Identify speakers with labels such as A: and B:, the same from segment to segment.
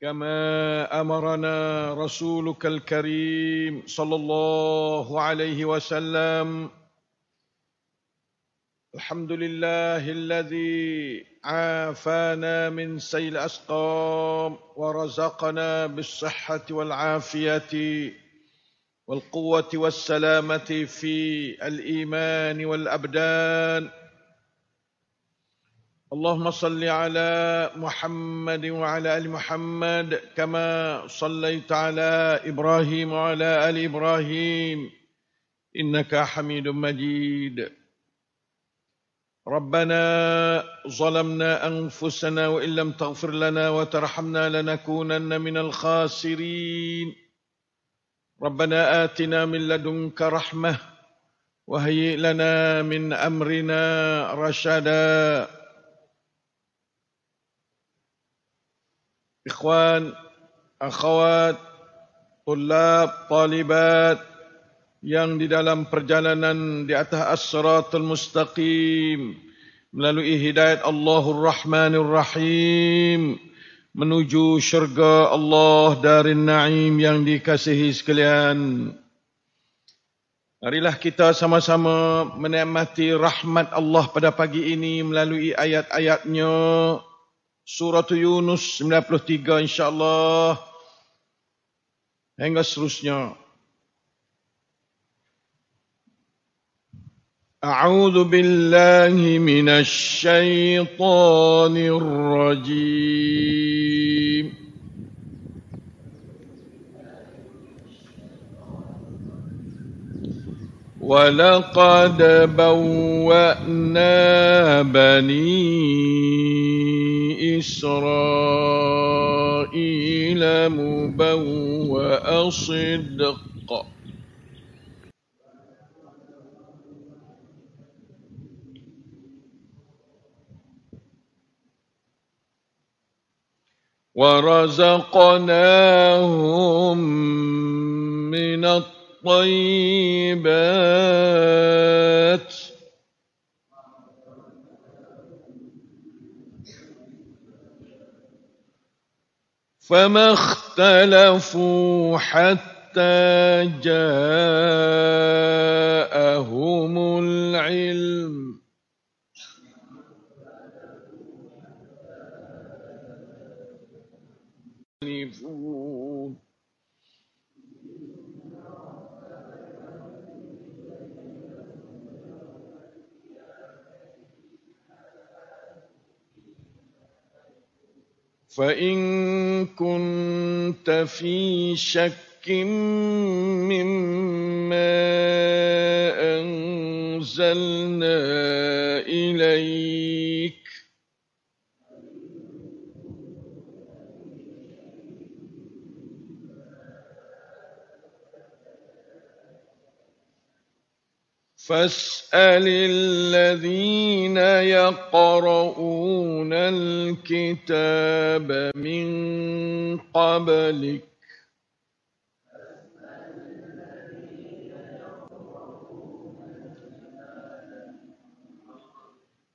A: كما امرنا رسولك الكريم صلى الله عليه وسلم الحمد لله الذي عافانا من سيل أسقام ورزقنا بالصحه والعافيه والقوه والسلامه في الايمان والابدان اللهم صل على محمد وعلى ال محمد كما صليت على ابراهيم وعلى ال ابراهيم انك حميد مجيد ربنا ظلمنا انفسنا وان لم تغفر لنا وترحمنا لنكونن من الخاسرين ربنا اتنا من لدنك رحمه وهيئ لنا من امرنا رشدا Ikhwan, akhwat, طلاب talibat yang di dalam perjalanan di atas as mustaqim melalui hidayat Allahur Rahmanur Rahim menuju syurga Allah dari na'im yang dikasihi sekalian. Marilah kita sama-sama menikmati rahmat Allah pada pagi ini melalui ayat-ayatnya surah Yunus 93 insyaAllah. Hingga seterusnya.
B: أعوذ بالله من الشيطان الرجيم ولقد بوأنا بني إسرائيل مبوأ صدق ورزقناهم من الطيب الطيبات فما اختلفوا حتى جاءهم العلم فإن كنت في شك من فاسأل الذين يقرؤون الكتاب من قبلك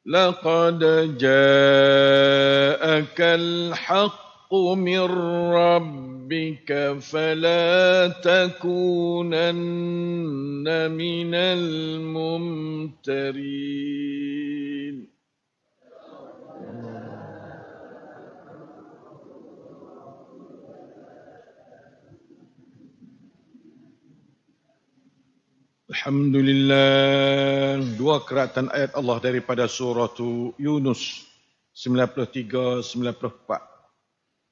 B: لقد جاءك الحق من ربك ربك فلا تكونن من الممترين Alhamdulillah dua keratan ayat
A: Allah daripada surah Yunus 93 94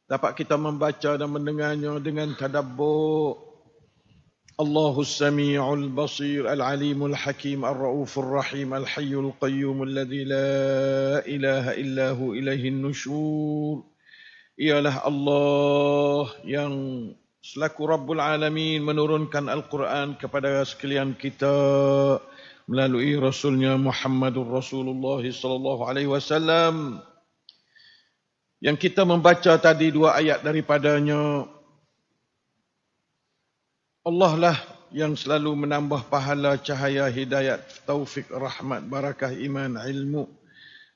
A: dapat kita membaca dan mendengarnya dengan tadabbur Allahu Samiul Basir Al Alimul Hakim Ar Raufur Rahim Al Hayyul Qayyum Alladzi la ilaha illa hu ilaihi nushur Ialah Allah yang selaku Rabbul Alamin menurunkan Al-Quran kepada sekalian kita melalui Rasulnya Muhammadur Rasulullah sallallahu alaihi wasallam yang kita membaca tadi dua ayat daripadanya Allah lah yang selalu menambah pahala cahaya hidayat taufik rahmat barakah iman ilmu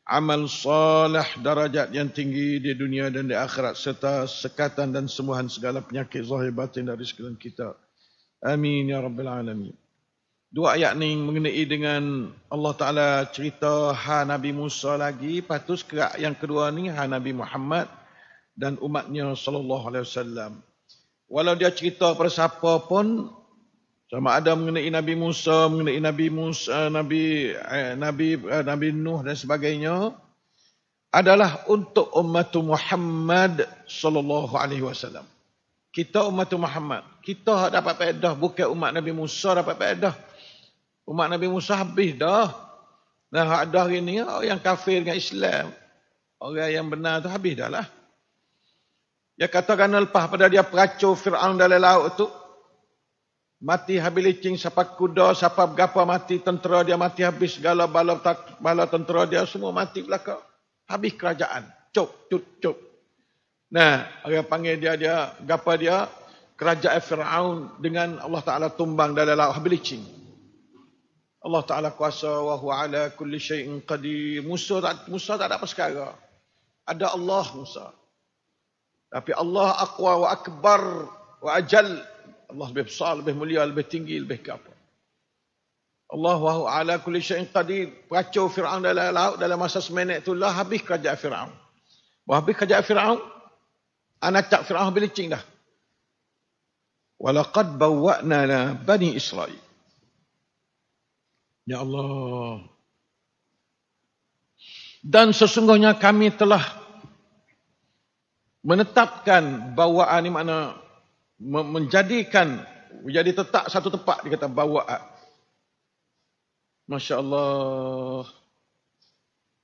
A: amal salah darajat yang tinggi di dunia dan di akhirat serta sekatan dan sembuhan segala penyakit zahir batin dari sekalian kita amin ya rabbal alamin Dua ayat ni mengenai dengan Allah Ta'ala cerita ha Nabi Musa lagi. patut kerak yang kedua ni ha Nabi Muhammad dan umatnya Sallallahu Alaihi Wasallam. Walau dia cerita pada siapa pun, sama ada mengenai Nabi Musa, mengenai Nabi Musa, Nabi eh, Nabi eh, Nabi Nuh dan sebagainya adalah untuk umat Muhammad sallallahu alaihi wasallam. Kita umat Muhammad, kita dapat faedah bukan umat Nabi Musa dapat faedah. Umat Nabi Musa habis dah. Nah, ada hari ni oh, yang kafir dengan Islam. Orang yang benar tu habis dah lah. Dia katakan lepas pada dia peracau Fir'aun dalam laut tu. Mati habis licin siapa kuda, siapa berapa mati tentera dia mati habis. Segala bala, bala tentera dia semua mati belakang. Habis kerajaan. Cuk, cuk, cuk. Nah, orang panggil dia, dia, gapa dia? Kerajaan Fir'aun dengan Allah Ta'ala tumbang dalam laut habis licin. Allah Ta'ala kuasa wa huwa ala kulli syai'in qadir. Musa Musa tak ada apa sekara. Ada Allah Musa. Tapi Allah akwa wa akbar wa ajal. Allah lebih besar, lebih mulia, lebih tinggi, lebih ke apa. Allah wa huwa ala kulli syai'in qadir. Peracau Fir'aun dalam laut dalam masa semenit tu lah habis kerajaan Fir'aun. Habis kerajaan Fir'aun. Anak tak Fir'aun habis licin dah. Walakad bawa'na bani Israel. Ya Allah. Dan sesungguhnya kami telah menetapkan bawaan ini makna menjadikan menjadi tetap satu tempat dikata kata bawaan. Masya Allah.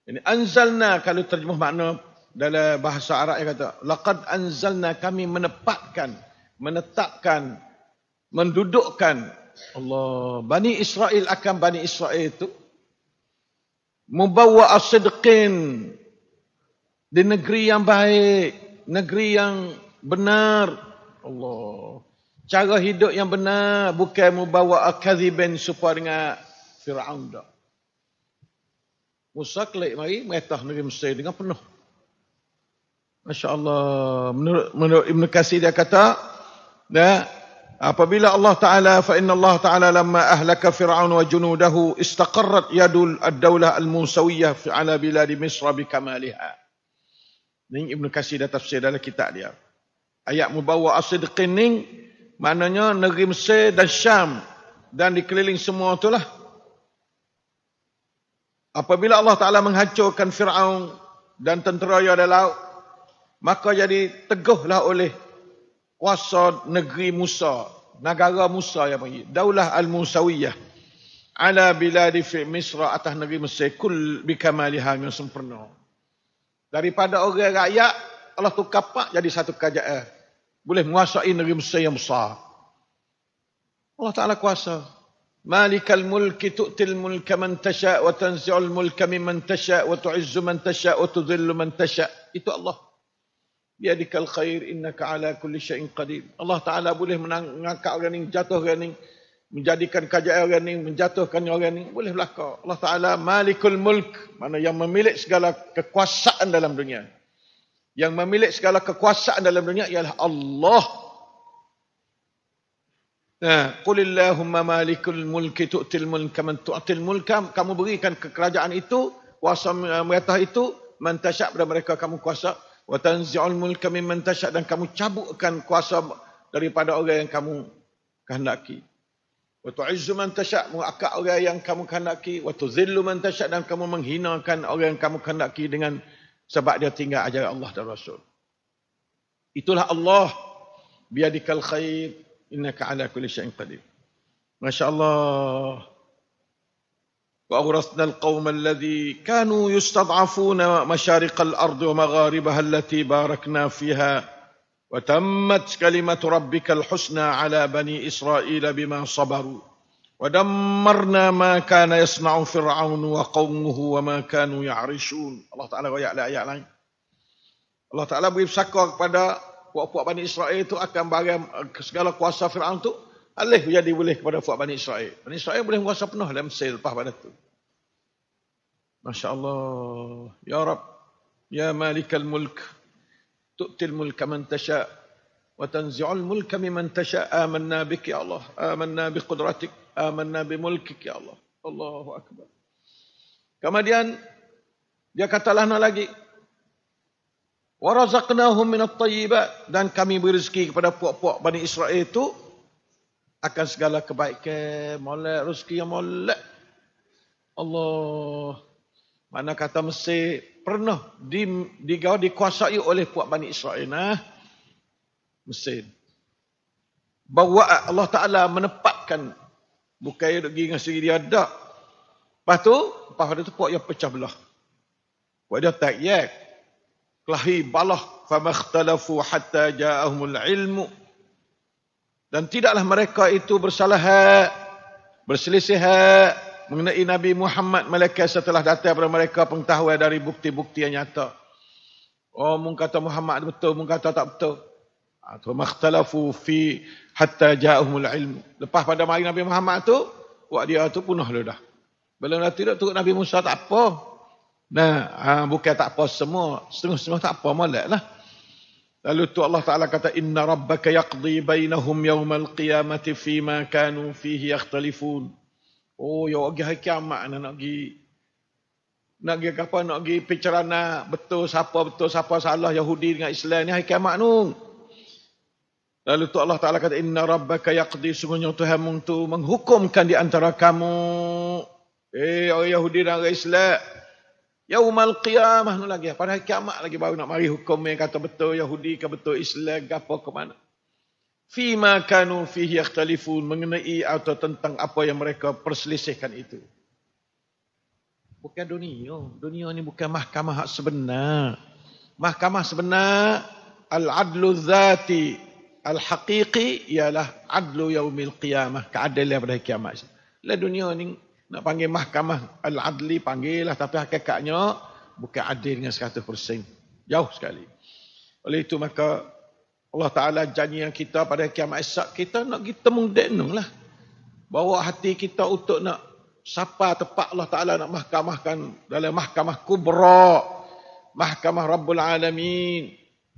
A: Ini anzalna kalau terjemah makna dalam bahasa Arab dia kata laqad anzalna kami menempatkan menetapkan mendudukkan Allah, Bani Israel akan Bani Israel itu membawa as di negeri yang baik, negeri yang benar. Allah. Cara hidup yang benar bukan membawa akadiben supaya dengan Fir'aun dah. Musa kelihatan mari meretah negeri Mesir dengan penuh. Masya Allah. Menurut, menurut Ibn Kasih dia kata, dah Apabila Allah Ta'ala fa'inna Allah Ta'ala lamma ahlaka Fir'aun wa junudahu istakarrat yadul ad-daulah al-musawiyah fi'ala biladi Misra bikamaliha. Ini Ibn Kasih dah tafsir dalam kitab dia. Ayat mubawa as-sidqin ni maknanya negeri Mesir dan Syam dan dikeliling semua tu lah. Apabila Allah Ta'ala menghancurkan Fir'aun dan tentera yang ada laut, maka jadi teguhlah oleh kuasa negeri Musa, negara Musa yang panggil. Daulah Al-Musawiyah. Ala biladi fi Misra atas negeri Mesir. Kul bikamaliha yang sempurna. Daripada orang rakyat, Allah tu kapak jadi satu kerajaan. Boleh menguasai negeri Mesir yang besar. Allah Ta'ala kuasa. Malikal Mulki tu'til mulk man tasha' wa tanzi'ul mulk mimman tasha' wa tu'izzu man tasha' wa tudhillu man tasha' itu Allah biadikal khair innaka ala kulli syai'in qadir. Allah Taala boleh mengangkat orang ni, jatuh orang ni, menjadikan kajian orang ni, menjatuhkan orang ni, boleh berlaku. Allah Taala malikul mulk, mana yang memiliki segala kekuasaan dalam dunia. Yang memiliki segala kekuasaan dalam dunia ialah Allah Nah, ha, qul malikul mulki tu'til mulka man tu'til mulka kamu berikan kekerajaan itu kuasa merata itu man tasya' pada mereka kamu kuasa wa tanzi'ul mulka mimman tasha' dan kamu cabutkan kuasa daripada orang yang kamu kehendaki. Wa tu'izzu man tasha' mengakak orang yang kamu kehendaki wa tuzillu man tasha' dan kamu menghinakan orang yang kamu kehendaki dengan sebab dia tinggal ajaran Allah dan Rasul. Itulah Allah biadikal khair innaka ala kulli syai'in qadir. Masya-Allah. وأورثنا القوم الذي كانوا يستضعفون مشارق الأرض ومغاربها التي باركنا فيها وتمت كلمة ربك الحسنى على بني إسرائيل بما صبروا ودمرنا ما كان يصنع فرعون وقومه وما كانوا يعرشون الله تعالى ويا لا يا لاين الله تعالى beri bersakar kepada puak-puak Bani Israel itu akan barang segala kuasa Fir'aun Alih jadi boleh kepada Fuad Bani Israel. Bani Israel boleh menguasa penuh dalam Mesir lepas pada itu. Masya Allah. Ya Rab. Ya Malikal Mulk. Tu'til mulka man tasha' wa tanzi'ul mulka man tasha' amanna bik ya Allah amanna bi qudratik amanna bi mulkik ya Allah Allahu akbar kemudian dia kata lahna lagi wa razaqnahum min tayyibat dan kami beri kepada puak-puak Bani Israel itu akan segala kebaikan, molek rezeki yang molek. Allah. Mana kata mesti pernah di di digawa dikuasai oleh puak Bani Israel nah. mesti. Bahawa Allah Taala menempatkan bukan yang pergi dengan segi dia dak. Lepas tu, lepas tu puak yang pecah belah. Puak dia tak yak. Kelahi balah. Fama khtalafu hatta ja'ahumul ilmu dan tidaklah mereka itu bersalah berselisih mengenai Nabi Muhammad mereka setelah datang kepada mereka pengetahuan dari bukti-bukti yang nyata oh mung kata Muhammad betul mung kata tak betul atau makhtalafu fi hatta ja'ahumul ilm lepas pada mari Nabi Muhammad tu buat dia tu punah dah dah belum lah tidak turut Nabi Musa tak apa nah ha, bukan tak apa semua semua setengah tak apa molek lah. Lalu tu Allah Taala kata inna rabbaka yaqdi bainahum yawmal qiyamati fima kanu fihi yakhtalifun. Oh, ya pergi hari kiamat nak pergi. Nak pergi apa? Nak pergi pencerana betul siapa betul siapa salah Yahudi dengan Islam ni hari kiamat tu. Lalu tu Allah Taala kata inna rabbaka yaqdi sungguhnya Tuhanmu mungtu menghukumkan di antara kamu eh orang Yahudi dan orang Islam. Yaumal qiyamah nu lagi. Padahal kiamat lagi baru nak mari hukum yang kata betul Yahudi ke betul Islam ke apa ke mana. Fima kanu fihi ikhtalifun mengenai atau tentang apa yang mereka perselisihkan itu. Bukan dunia. Dunia ni bukan mahkamah hak sebenar. Mahkamah sebenar al-adlu zati al-haqiqi ialah adlu yaumil qiyamah. Keadilan pada kiamat. Lah dunia ni nak panggil mahkamah al-adli, panggil lah Tapi hakikatnya, bukan adil dengan 100%. Jauh sekali. Oleh itu, maka Allah Ta'ala janji yang kita pada kiamat esok, kita nak kita temung lah. Bawa hati kita untuk nak sapa tepat Allah Ta'ala nak mahkamahkan dalam mahkamah kubra. Mahkamah Rabbul Alamin.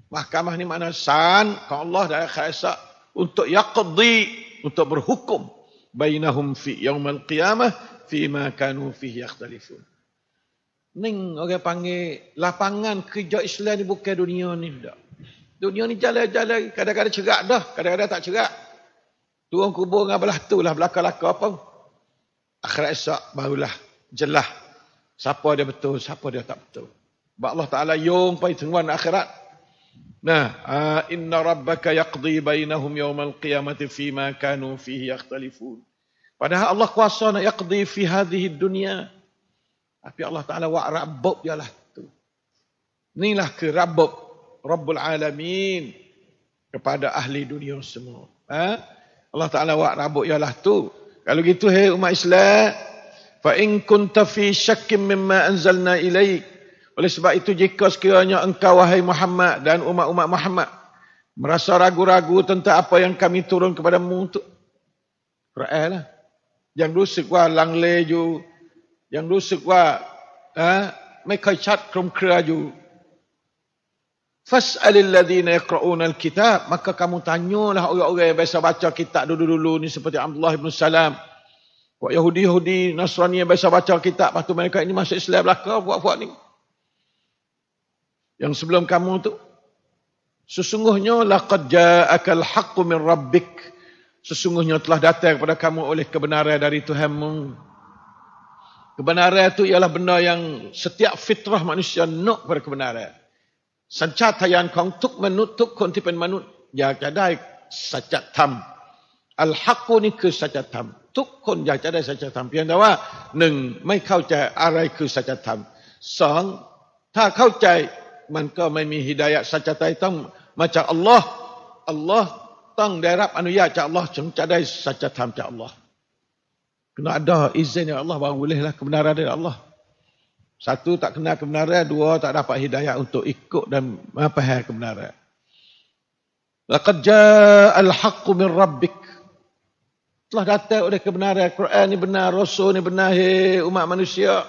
A: Mahkamah ni makna san. kalau Allah dari akhir esok untuk yaqdi, untuk berhukum bainahum fi yaumil qiyamah fi ma kanu fi yakhtalifun. Ning orang panggil lapangan kerja Islam ni bukan dunia ni dah. Dunia ni jalan-jalan kadang-kadang cerak dah, kadang-kadang tak cerak. Turun kubur dengan belah tu lah, belaka-laka apa. Akhirat esok barulah jelah. Siapa dia betul, siapa dia tak betul. Sebab Allah Ta'ala yung tungguan akhirat. Nah, ah, inna rabbaka yaqdi bainahum yawmal qiyamati fima kanu fihi yakhtalifun. Padahal Allah kuasa nak yaqdi fi hadhihi dunia, Tapi Allah Taala wa rabbub jalah tu. Inilah ke rabbub Rabbul Alamin kepada ahli dunia semua. Ha? Allah Taala wa rabbub jalah tu. Kalau gitu hai umat Islam, fa in kunta fi syakkin mimma anzalna ilaik. Oleh sebab itu jika sekiranya engkau wahai Muhammad dan umat-umat Muhammad merasa ragu-ragu tentang apa yang kami turun kepada mu untuk Ra'ah lah. ยังรู้สึกว่าลังเลอยู่ยังรู้สึกว่าอะไม่ค่อยชัดคลุมเครืออยู่ฟัสอัลลัดีนักราอูนัลกิตาบมักกะคามุตันยูลาโอยโอเยบิสะบัชชะกิตาดูดูดูนี่ seperti อับดุลลอฮ์อิบนุสซาลามพวกยิวดียิวดีนัสรานีบิสะบัชชะกิตาบัตุมันก็อันนี้มาสิอิสลามลักก็พวกพวกนี้ yang sebelum kamu tu sesungguhnya laqad ja'akal haqqu min rabbik ya sesungguhnya telah datang kepada kamu oleh kebenaran dari Tuhanmu. Kebenaran itu ialah benda yang setiap fitrah manusia nak pada kebenaran. Sancat tayan kong tuk menut tuk kontipen manut. Ya cadai sacat tam. Al-haqqu ni ke sacat tam. Tuk kon ya cadai sacat tam. Pian dawa. Neng, mai kau cai arai ke sacat tam. Sang, ta kau cai man ka mai mi hidayat sacat tam. Macam Allah. Allah datang dia harap anu ya cak Allah cengcadai saja tham cak Allah. Kena ada izin dari Allah baru lah kebenaran Allah. Satu tak kenal kebenaran, dua tak dapat hidayah untuk ikut dan apa hal kebenaran. Laqad jaa Telah datang oleh kebenaran Quran ni benar, Rasul ni benar, umat manusia.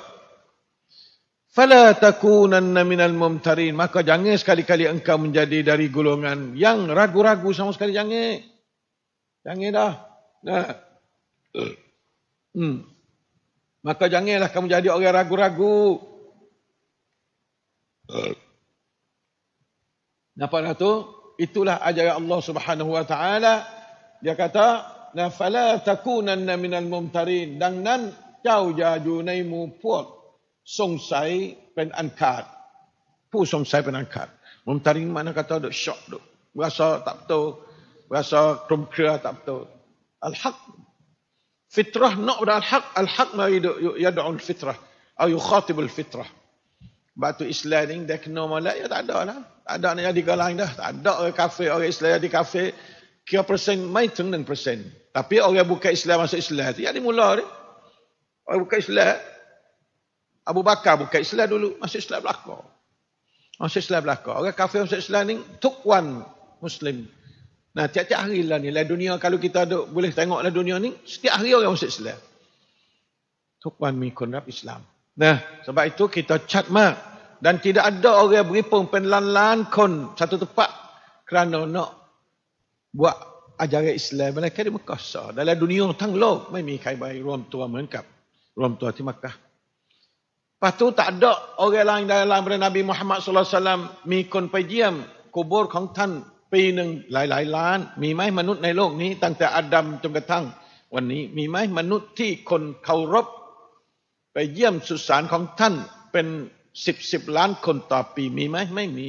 A: Fala takunanna minal mumtarin. Maka jangan sekali-kali engkau menjadi dari golongan yang ragu-ragu sama sekali. Jangan. Jangan dah. Nah. Hmm. Maka janganlah kamu jadi orang ragu-ragu. Nampaklah tu? Itulah ajaran Allah subhanahu wa ta'ala. Dia kata, Nafala takunanna minal mumtarin. Dan nan jauh jajunaimu puak. สงสัยเป็นอันขาดผู้สงสัยเป็นอันขาดผมตริงมานะก็ตอดช็อกดูว่าสอตับโตว่าสอครุมเครือตับโตอัลฮักฟิตรห์นอกดาลฮักอัลฮักมายดูยดอุลฟิตรห์อายุขาติบุลฟิตรห์บาตุอิสลามิงเด็กโนมาละยังตัดดอละตัดดอเนี่ยดีกลางดะตัดดอเออคาเฟ่เอออิสลามดีคาเฟ่กี่เปอร์เซ็นต์ไม่ถึงหนึ่งเปอร์เซ็นต์แต่พี่เออบุกเข้าอิสลามมาสู่อิสลามที่ยังมุลลาร์เออบุกเข้าอิสลาม Abu Bakar bukan Islam dulu, masih Islam belakang. Masih Islam belakang. Orang kafir masih Islam ni, took one Muslim. Nah, tiap-tiap hari lah ni, lah dunia kalau kita ada, boleh tengok lah dunia ni, setiap hari orang masih Islam. Took one mikun rap Islam. Nah, sebab itu kita cat mak. Dan tidak ada orang berhimpun penlan-lan kon satu tempat kerana nak buat ajaran Islam. Mereka di Mekah sah. Dalam dunia tang log, mai mikai bayi ruang tua mengkap. Ruang tua di Mekah. Lepas tu tak ada orang lain dalam Nabi Muhammad s a ล l a l l a h u i i a m มีคนไปเยี่ยมกุบอร์ของท่านปีหนึ่งหลายหลายล้าน มีไหมมนุษย์ในโลกนี้ ตั้งแต่อาดัมจนกระทั่ง วันนี้ มีไหมมนุษย์ที่คนเคารพไปเยี่ยมสุสานของท่านเป็นสิบสิบล้านคนต่อปี มีไหมไม่มี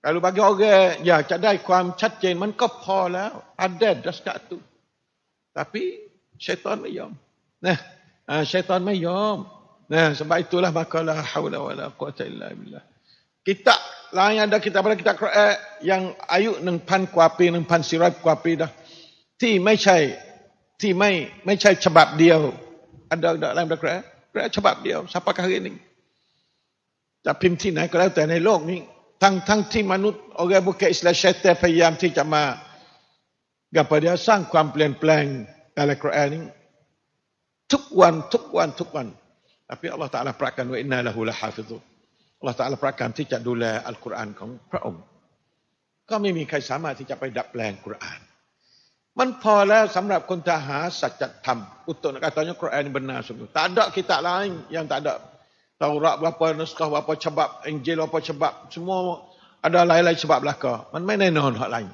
A: แต่รูกบางยอแกอยากจะได้ความชัดเจนมันก็พอแล้วอันเดดัสกะตุต่พี่ชัยตอนไม่ยอมนะชัยตอนไม่ยอม Nah, sebab itulah maka la haula wala quwata illa billah. Kita lain ada kita pada kita Quran yang ayu 1,000กว่าปี1,400กว่าปีนะที่ไม่ใช่ที่ไม่ไม่ใช่ฉบับเดียว ada dalam Quran Quran ฉบับเดียว siapa hari ini จะพิมพ์ที่ไหนก็แล้วแต่ในโลกนี้ ทั้งทั้งที่มนุษย์องค์บุคคลอิสลามเชตพยายามที่จะมากับเดียวสร้างความเปลี่ยนแปลงอะไรกระแอนี้ทุกวันทุกวันทุกวัน Tapi Allah Ta'ala perakan wa inna lahu lahafidhu. Allah Ta'ala perakan ที่จะดูแลอัลกุรอานของพระองค์ก็ไม่มีใครสามารถที่จะไปดับแปลงกุรอานมันพอแล้วสําหรับคนจะหาสัจธรรมอุตตนะตอนนี้กุรอานบรรณาสมุตตะคิตะลายยังตะดะตอรับว่าปอนสกว่าปอฉบับอินจิลว่าปอฉบับทุกอันหลายๆฉบับละก็มันไม่แน่นอนหรอกลาย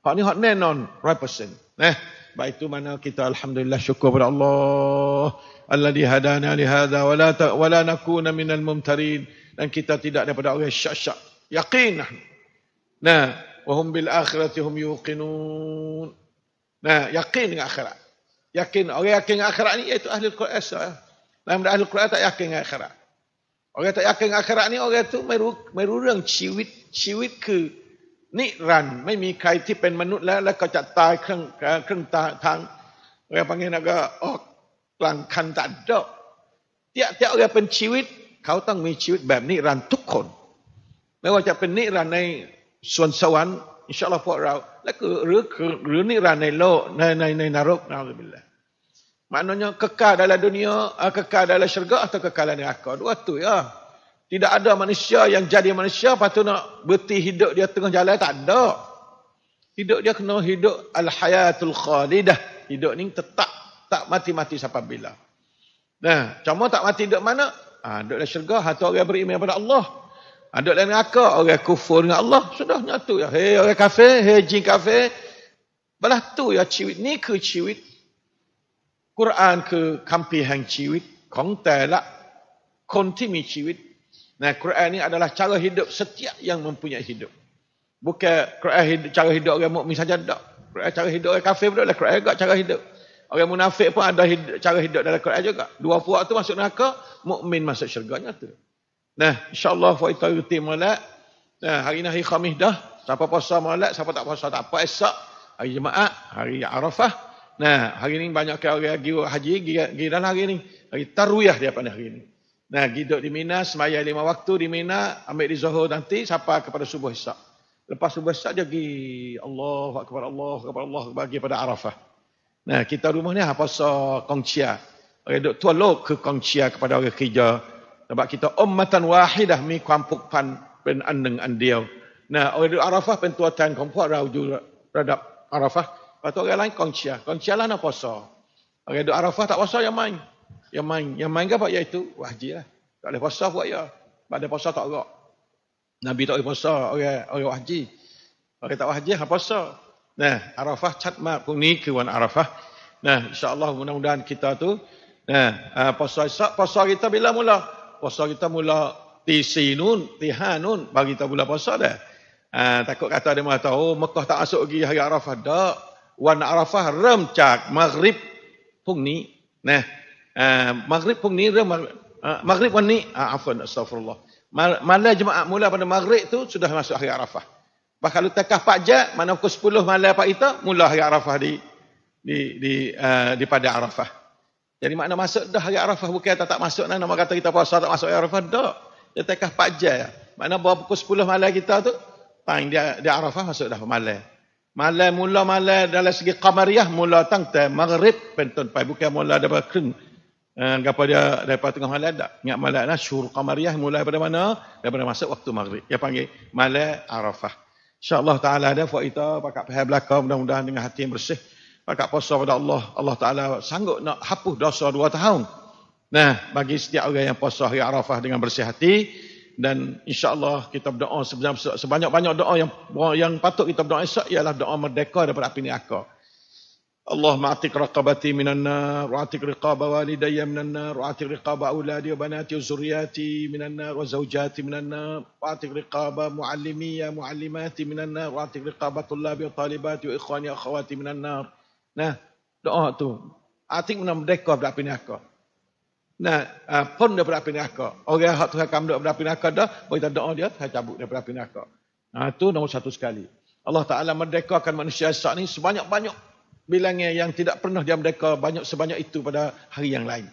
A: เพราะนี้หรอแน่นอน100%นะ Baik itu mana kita alhamdulillah syukur kepada Allah alladhi hadana li hadha wa la ta, wa la nakuna minal mumtarin dan kita tidak daripada orang yang syak-syak. Yaqin. Nah, wa hum bil akhirati hum yuqinun. Nah, yakin dengan akhirat. Yakin orang yakin dengan akhirat ni iaitu ahli Quran. Eh. Nah, mereka ahli Quran tak yakin dengan akhirat. Orang tak yakin dengan akhirat ni orang tu meru merurang ciwit ciwit ke นิรันไม่มีใครที่เป็นมนุษย์แล้ว แล้วก็จะตายเครื่องเครื่องตาทางเรียกว่าไงนะก็ออกกลางคันตัดเจ้าเตี้ยเตี้ยเรียกเป็นชีวิต เขาต้องมีชีวิตแบบนิรันทุกคน ไม่ว่าจะเป็นนิรันในส่วนสวรรค์อินชาอัลลอฮ์พวกเราและก็หรือคือหรือนิรันในโลกในในในนรกนะอัลลอฮ์ m a k n a n y ก kekal d ด l a ะด u n i a ก e ก a l d a l ะ m syurga a t a อ k กก้า d a l a นี่ r a k a d u ั tu y ะ Tidak ada manusia yang jadi manusia patu nak berhenti hidup dia tengah jalan tak ada. Hidup dia kena hidup al-hayatul khalidah. Hidup ni tetap tak mati-mati siapa bila. Nah, cuma tak mati duduk mana? Ah, ha, duduk syurga atau orang beriman kepada Allah. Ah, ha, duduk dalam neraka orang kufur dengan Allah. Sudah nyatu ya. Hei orang kafir, hei jin kafir. Belah tu ya ciwit ni ke ciwit. Quran ke kampi hang ciwit. Kong tak lah. Kon ti mi ciwit. Nah, Quran ini adalah cara hidup setiap yang mempunyai hidup. Bukan Quran hidup, cara hidup orang mukmin saja tak. Quran cara hidup orang kafir pun adalah Quran juga cara hidup. Orang munafik pun ada hidup, cara hidup dalam Quran juga. Dua puak tu masuk neraka, mukmin masuk nya tu. Nah, insyaAllah fa itaruti malak. Nah, hari ini hari khamis dah. Siapa puasa malak, siapa tak puasa, tak apa. Esok, hari Jemaat, hari Arafah. Nah, hari ini banyak orang pergi haji, pergi dalam hari ini. Hari taruyah dia pada hari ini. Nah, giduk di Mina, semayang lima waktu di Mina, ambil di Zohor nanti, sampai kepada subuh isyak. Lepas subuh isyak, dia pergi Allah, kepada Allah, kepada Allah, bagi pada Arafah. Nah, kita rumah ni apa ha, so kongcia. Orang duduk tua lo ke kongcia kepada orang kerja. Sebab kita ummatan wahidah mi kuampuk pan pen aneng an dia. Nah, orang duduk Arafah pen tua tan kuampuk rauju radap Arafah. Lepas tu orang lain kongcia. Kongcia lah nak puasa. Orang duduk Arafah tak puasa yang main. Yang main, yang main ya itu wajib lah. Tak boleh puasa buat ya. Tak ada puasa tak gerak. Nabi tak boleh puasa orang orang wajib. Orang tak wajib tak puasa? Nah, Arafah cat mak pun ni ke wan Arafah. Nah, insya-Allah mudah-mudahan kita tu nah, uh, puasa Isa, puasa kita bila mula? Puasa kita mula tisinun, tihanun bagi kita bila puasa dah. Uh, takut kata dia mahu tahu, oh, Mekah tak masuk lagi hari Arafah. Tak. Wan Arafah remcak maghrib pun ni. Nah, Eh, maghrib pun ni dia eh, maghrib. Uh, maghrib wan ni ah, afwan astagfirullah. Malam jemaah mula pada maghrib tu sudah masuk hari Arafah. Bah kalau tekah pak je, mana pukul 10 malam pak itu mula hari Arafah di di di uh, di pada Arafah. Jadi makna masuk dah hari Arafah bukan tak, tak masuk nah nama kata kita puasa tak masuk hari Arafah dah. Dia tekah pak je. Makna bawa pukul 10 malam kita tu tang dia di Arafah masuk dah malam. Malam mula malam dalam segi qamariah mula tang te maghrib penton pai bukan mula dapat kring kepada eh, dia daripada tengah malam tak? Ingat malam lah, syur kamariah mulai daripada mana? Daripada masa waktu maghrib. Dia panggil malam arafah. InsyaAllah ta'ala ada buat kita pakat pihak belakang mudah-mudahan dengan hati yang bersih. Pakat puasa pada Allah. Allah ta'ala sanggup nak hapus dosa dua tahun. Nah, bagi setiap orang yang puasa hari arafah dengan bersih hati. Dan insyaAllah kita berdoa sebanyak-banyak doa yang yang patut kita berdoa esok ialah doa merdeka daripada api ni akar. اللهم اعتق رقبتي من النار واعتق رقاب والدي من النار واعتق رقاب اولادي وبناتي وذرياتي من النار وزوجاتي من النار واعتق رقاب معلمي معلماتي من النار واعتق رقاب طلابي وطالباتي واخواني واخواتي من النار نه دعاء تو اعتق من مدك قبل ابي نه pun daripada api neraka. Orang hak Tuhan kamu daripada api neraka dah, bagi tak doa dia, Tuhan cabut daripada api neraka. Ha, itu nombor satu sekali. Allah Ta'ala merdekakan manusia esok ni sebanyak-banyak Bilangnya yang tidak pernah dia merdeka banyak sebanyak itu pada hari yang lain.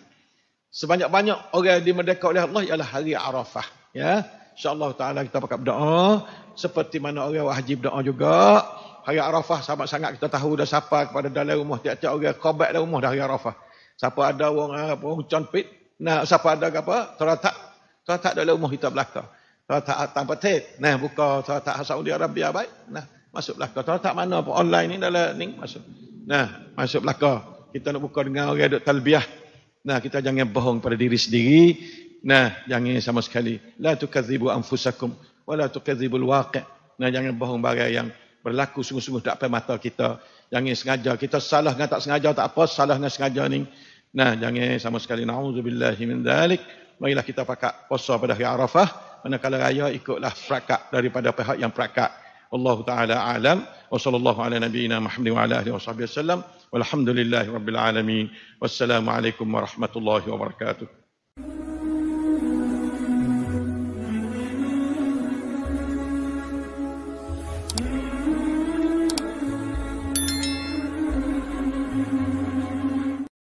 A: Sebanyak-banyak orang yang dimerdeka oleh Allah ialah hari Arafah. Ya. InsyaAllah ta'ala kita pakai berdoa. Seperti mana orang wajib berdoa juga. Hari Arafah sangat-sangat kita tahu dah siapa kepada dalam rumah. Tiap-tiap orang khabat dalam rumah dah hari Arafah. Siapa ada orang, orang ah, conpit. Nah, siapa ada apa? Teratak. Teratak dalam rumah kita belakang. Teratak atas petit. Nah, buka teratak Saudi Arabia baik. Nah, masuk belakang. Teratak mana pun online ni dalam ni. Masuk. Nah, masuk belaka. Kita nak buka dengan orang dok talbiah. Nah, kita jangan bohong pada diri sendiri. Nah, jangan sama sekali. La tukadzibu anfusakum wa la tukadzibul waqi'. Nah, jangan bohong bagai yang berlaku sungguh-sungguh tak pai mata kita. Jangan sengaja kita salah dengan tak sengaja tak apa, salah dengan sengaja ni. Nah, jangan sama sekali naudzubillahi min dalik. Marilah kita pakat puasa pada hari Arafah. Manakala raya ikutlah prakat daripada pihak yang prakat. Wallahu ta'ala a'lam. Wa sallallahu ala nabiyina Muhammad wa ala ahli wa sahbihi wasallam. Walhamdulillahi rabbil alamin. Wassalamu alaikum warahmatullahi wabarakatuh.